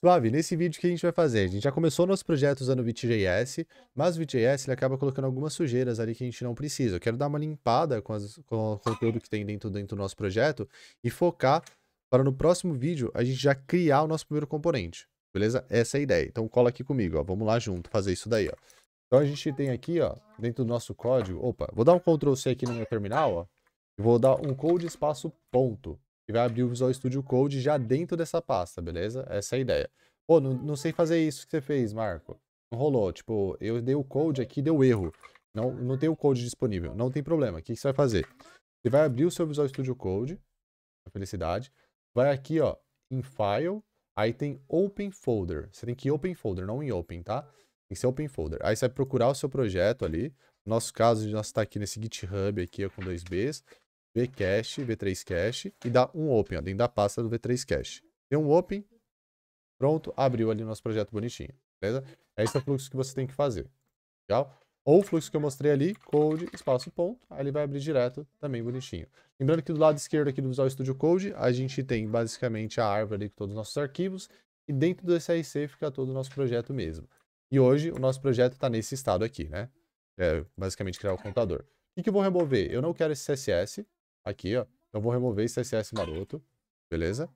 Suave, nesse vídeo que a gente vai fazer, a gente já começou nosso projeto usando o Vue.js, mas o Vue.js ele acaba colocando algumas sujeiras ali que a gente não precisa. Eu quero dar uma limpada com, as, com o conteúdo que tem dentro, dentro do nosso projeto e focar para no próximo vídeo a gente já criar o nosso primeiro componente, beleza? Essa é a ideia. Então cola aqui comigo, ó. vamos lá junto fazer isso daí. Ó. Então a gente tem aqui, ó, dentro do nosso código, opa, vou dar um Ctrl C aqui no meu terminal, ó, e vou dar um code espaço ponto e vai abrir o Visual Studio Code já dentro dessa pasta, beleza? Essa é a ideia. Pô, não, não sei fazer isso que você fez, Marco. Não rolou. Tipo, eu dei o code aqui deu erro. Não, não tem o code disponível. Não tem problema. O que, que você vai fazer? Você vai abrir o seu Visual Studio Code. Felicidade. Vai aqui, ó, em File. Aí tem Open Folder. Você tem que ir Open Folder, não em Open, tá? Tem que ser Open Folder. Aí você vai procurar o seu projeto ali. No nosso caso, nós está aqui nesse GitHub aqui, ó, com dois Bs vcache, v3cache e dá um open, ó, dentro da pasta do v3cache. tem um open, pronto, abriu ali o nosso projeto bonitinho, beleza? É esse é o fluxo que você tem que fazer, legal? Ou o fluxo que eu mostrei ali, code, espaço, ponto, aí ele vai abrir direto, também bonitinho. Lembrando que do lado esquerdo aqui do Visual Studio Code, a gente tem basicamente a árvore ali com todos os nossos arquivos, e dentro do SRC fica todo o nosso projeto mesmo. E hoje o nosso projeto está nesse estado aqui, né? É basicamente criar o computador. O que, que eu vou remover? Eu não quero esse CSS, Aqui, ó. Então vou remover esse CSS maroto. Beleza?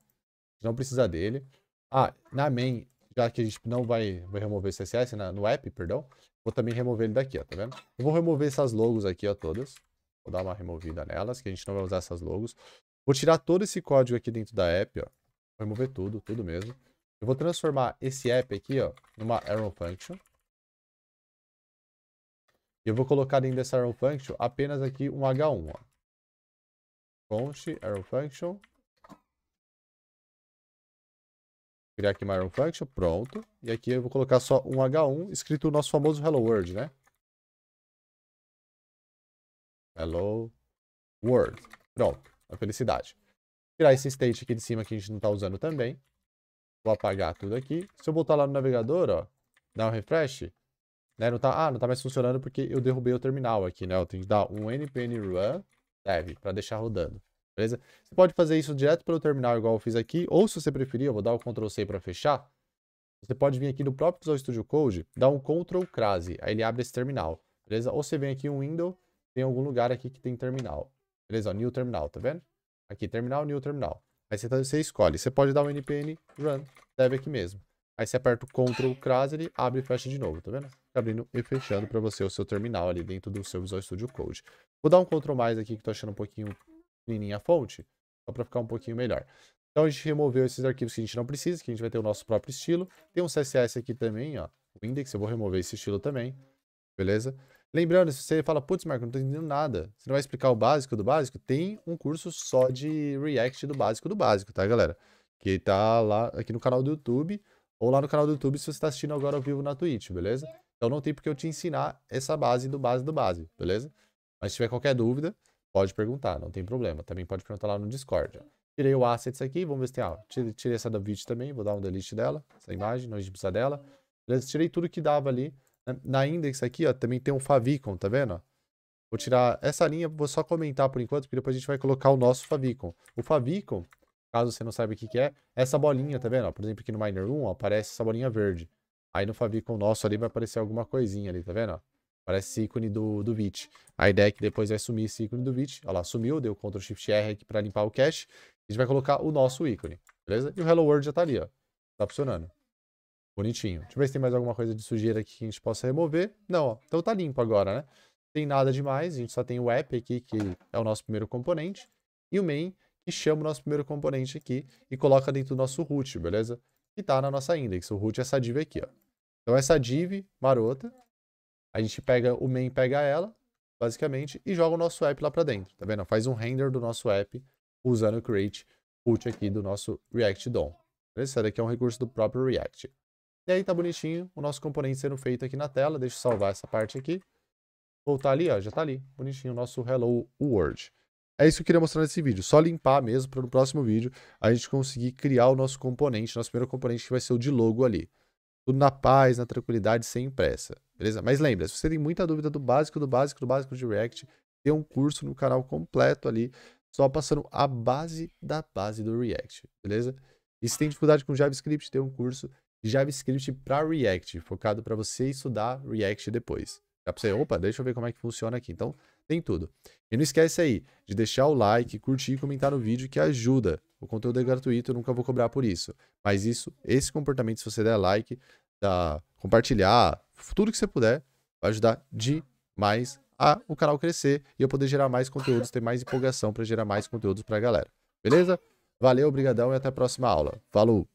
Não precisa dele. Ah, na main, já que a gente não vai, vai remover esse CSS, na, no app, perdão. Vou também remover ele daqui, ó. Tá vendo? Eu vou remover essas logos aqui, ó, todas. Vou dar uma removida nelas, que a gente não vai usar essas logos. Vou tirar todo esse código aqui dentro da app, ó. Vou remover tudo, tudo mesmo. Eu vou transformar esse app aqui, ó, numa arrow function. E eu vou colocar dentro dessa arrow function apenas aqui um H1, ó const arrow function. Criar aqui uma arrow function, pronto. E aqui eu vou colocar só um H1 escrito o nosso famoso hello world, né? Hello world. Pronto, a felicidade. Tirar esse state aqui de cima que a gente não está usando também. Vou apagar tudo aqui. Se eu botar lá no navegador, ó, dar um refresh, né? Não tá, ah, não tá mais funcionando porque eu derrubei o terminal aqui, né? Eu tenho que dar um npm run serve para deixar rodando. Beleza? Você pode fazer isso direto pelo terminal, igual eu fiz aqui, ou se você preferir, eu vou dar o Ctrl C para fechar. Você pode vir aqui no próprio Visual Studio Code, dar um Ctrl crase, aí ele abre esse terminal, beleza? Ou você vem aqui em um Window, tem algum lugar aqui que tem terminal, beleza? new Terminal, tá vendo? Aqui, terminal, new terminal. Aí você, tá, você escolhe, você pode dar um npm run, deve aqui mesmo. Aí você aperta o Ctrl CRAS, ele abre e fecha de novo, tá vendo? abrindo e fechando para você o seu terminal ali dentro do seu Visual Studio Code. Vou dar um Ctrl mais aqui que tô achando um pouquinho pequenininha a fonte, só para ficar um pouquinho melhor. Então a gente removeu esses arquivos que a gente não precisa, que a gente vai ter o nosso próprio estilo. Tem um CSS aqui também, ó, o index, eu vou remover esse estilo também, beleza? Lembrando, se você fala, putz, Marco, não tô entendendo nada, você não vai explicar o básico do básico? Tem um curso só de React do básico do básico, tá, galera? Que tá lá aqui no canal do YouTube ou lá no canal do YouTube se você está assistindo agora ao vivo na Twitch, beleza? Então não tem porque eu te ensinar essa base do base do base, beleza? Mas se tiver qualquer dúvida, pode perguntar, não tem problema. Também pode perguntar lá no Discord. Tirei o assets aqui, vamos ver se tem Tirei essa da Twitch também, vou dar um delete dela, essa imagem, não a gente precisa dela. Beleza? Tirei tudo que dava ali. Na index aqui, ó, também tem um favicon, tá vendo? Vou tirar essa linha, vou só comentar por enquanto, porque depois a gente vai colocar o nosso favicon. O favicon, Caso você não saiba o que, que é, é, essa bolinha, tá vendo? Ó, por exemplo, aqui no Miner 1, ó, aparece essa bolinha verde. Aí no favicon nosso ali vai aparecer alguma coisinha ali, tá vendo? Ó? Parece esse ícone do, do VIT. A ideia é que depois vai sumir esse ícone do VIT. Olha lá, sumiu, deu Ctrl Shift R aqui para limpar o cache. A gente vai colocar o nosso ícone, beleza? E o Hello World já tá ali, ó. Tá funcionando. Bonitinho. Deixa eu ver se tem mais alguma coisa de sujeira aqui que a gente possa remover. Não, ó. Então tá limpo agora, né? Tem nada demais, a gente só tem o app aqui, que é o nosso primeiro componente. E o main, e chama o nosso primeiro componente aqui e coloca dentro do nosso root, beleza? Que está na nossa index. O root é essa div aqui, ó. Então essa div marota, a gente pega o main, pega ela, basicamente, e joga o nosso app lá para dentro, tá vendo? Faz um render do nosso app usando o create root aqui do nosso React DOM. Esse daqui é um recurso do próprio React. E aí tá bonitinho o nosso componente sendo feito aqui na tela. Deixa eu salvar essa parte aqui. Voltar ali, ó, já tá ali. Bonitinho o nosso Hello World. É isso que eu queria mostrar nesse vídeo. Só limpar mesmo para no próximo vídeo a gente conseguir criar o nosso componente, nosso primeiro componente que vai ser o de logo ali. Tudo na paz, na tranquilidade, sem pressa. Beleza? Mas lembra, se você tem muita dúvida do básico, do básico, do básico de React, tem um curso no canal completo ali, só passando a base da base do React. Beleza? E se tem dificuldade com JavaScript, tem um curso de JavaScript para React, focado para você estudar React depois. Dá pra você, opa, deixa eu ver como é que funciona aqui. Então, tem tudo. E não esquece aí de deixar o like, curtir e comentar no vídeo que ajuda. O conteúdo é gratuito, eu nunca vou cobrar por isso. Mas isso, esse comportamento, se você der like, dá, compartilhar, tudo que você puder, vai ajudar demais a o canal crescer e eu poder gerar mais conteúdos, ter mais empolgação para gerar mais conteúdos pra galera. Beleza? Valeu, obrigadão e até a próxima aula. Falou!